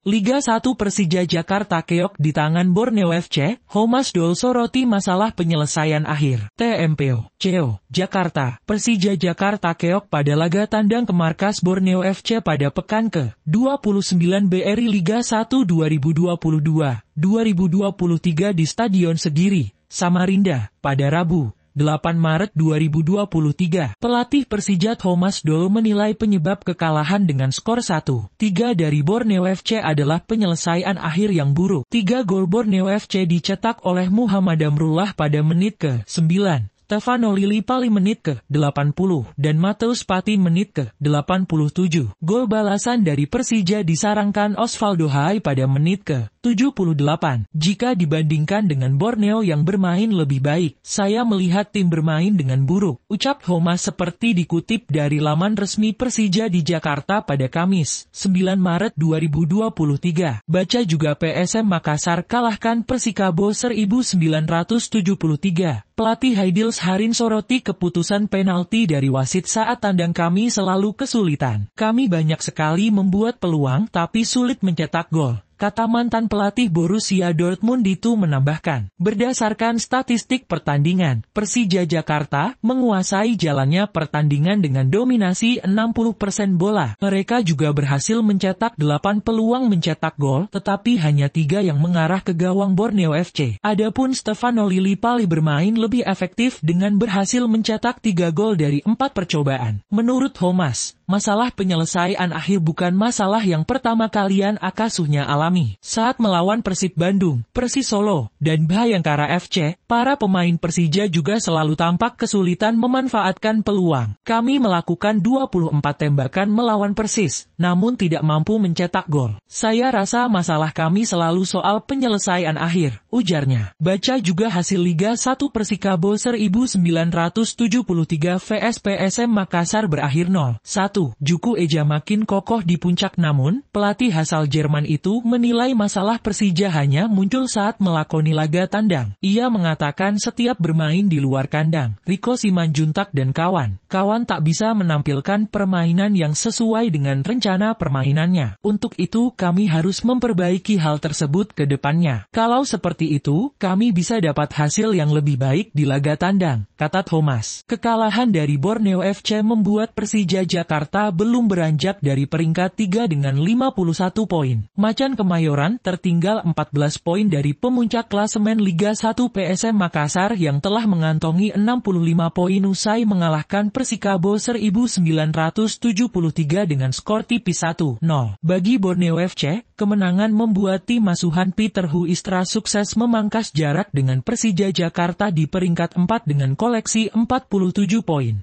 Liga 1 Persija Jakarta keok di tangan Borneo FC, Homas Dol soroti masalah penyelesaian akhir. TMPO, CEO Jakarta, Persija Jakarta keok pada laga tandang ke markas Borneo FC pada pekan ke-29 BRI Liga 1 2022-2023 di Stadion Segiri, Samarinda, pada Rabu, 8 Maret 2023. Pelatih Persija Thomas Doll menilai penyebab kekalahan dengan skor 1. 3 dari Borneo FC adalah penyelesaian akhir yang buruk. 3 gol Borneo FC dicetak oleh Muhammad Amrullah pada menit ke-9. Stefano Lili Pali menit ke-80 dan Mateus Pati menit ke-87. Gol balasan dari Persija disarankan Osvaldo Hai pada menit ke 78. Jika dibandingkan dengan Borneo yang bermain lebih baik, saya melihat tim bermain dengan buruk. Ucap Homa seperti dikutip dari laman resmi Persija di Jakarta pada Kamis, 9 Maret 2023. Baca juga PSM Makassar kalahkan Persikabo 1973 pelatih Haidils Harin soroti keputusan penalti dari wasit saat tandang kami selalu kesulitan. Kami banyak sekali membuat peluang tapi sulit mencetak gol kata mantan pelatih Borussia Dortmund itu menambahkan. Berdasarkan statistik pertandingan, Persija Jakarta menguasai jalannya pertandingan dengan dominasi 60% bola. Mereka juga berhasil mencetak 8 peluang mencetak gol, tetapi hanya tiga yang mengarah ke gawang Borneo FC. Adapun Stefano Lillipali bermain lebih efektif dengan berhasil mencetak 3 gol dari 4 percobaan. Menurut Thomas, masalah penyelesaian akhir bukan masalah yang pertama kalian akasuhnya alami alami. Saat melawan Persib Bandung, Persis Solo, dan Bayangkara FC, para pemain Persija juga selalu tampak kesulitan memanfaatkan peluang. Kami melakukan 24 tembakan melawan Persis, namun tidak mampu mencetak gol. Saya rasa masalah kami selalu soal penyelesaian akhir, ujarnya. Baca juga hasil Liga 1 Persikabo 1973 VS PSM Makassar berakhir 0-1. Juku Eja makin kokoh di puncak namun, pelatih asal Jerman itu men menilai masalah Persija hanya muncul saat melakoni laga tandang. Ia mengatakan setiap bermain di luar kandang, Riko Simanjuntak dan kawan. Kawan tak bisa menampilkan permainan yang sesuai dengan rencana permainannya. Untuk itu kami harus memperbaiki hal tersebut ke depannya. Kalau seperti itu, kami bisa dapat hasil yang lebih baik di laga tandang, kata Thomas. Kekalahan dari Borneo FC membuat Persija Jakarta belum beranjak dari peringkat 3 dengan 51 poin. Macan kemarin Kemayoran tertinggal 14 poin dari pemuncak klasemen Liga 1 PSM Makassar yang telah mengantongi 65 poin usai mengalahkan Persikabo 1973 dengan skor tipis 1-0. Bagi Borneo FC, kemenangan membuat tim asuhan Peter Huistra sukses memangkas jarak dengan Persija Jakarta di peringkat 4 dengan koleksi 47 poin.